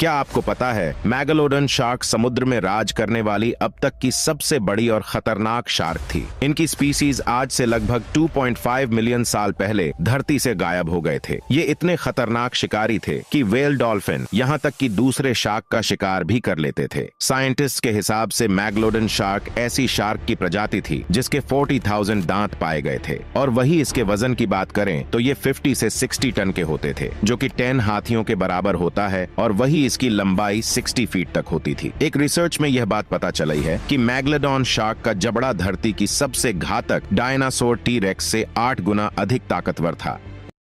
क्या आपको पता है मैगलोडन शार्क समुद्र में राज करने वाली अब तक की सबसे बड़ी और खतरनाक शार्क थी इनकी स्पीसीज आज से लगभग 2.5 मिलियन साल पहले धरती से गायब हो गए थे ये इतने खतरनाक शिकारी थे कि वेल डॉल्फिन यहाँ तक कि दूसरे शार्क का शिकार भी कर लेते थे साइंटिस्ट के हिसाब से मैगलोडन शार्क ऐसी शार्क की प्रजाति थी जिसके फोर्टी दांत पाए गए थे और वही इसके वजन की बात करें तो ये फिफ्टी से सिक्सटी टन के होते थे जो की टेन हाथियों के बराबर होता है और वही इसकी लंबाई 60 फीट तक होती थी एक रिसर्च में यह बात पता चली है कि मैग्लेडॉन शार्क का जबड़ा धरती की सबसे घातक डायनासोर टी रेक्स से आठ गुना अधिक ताकतवर था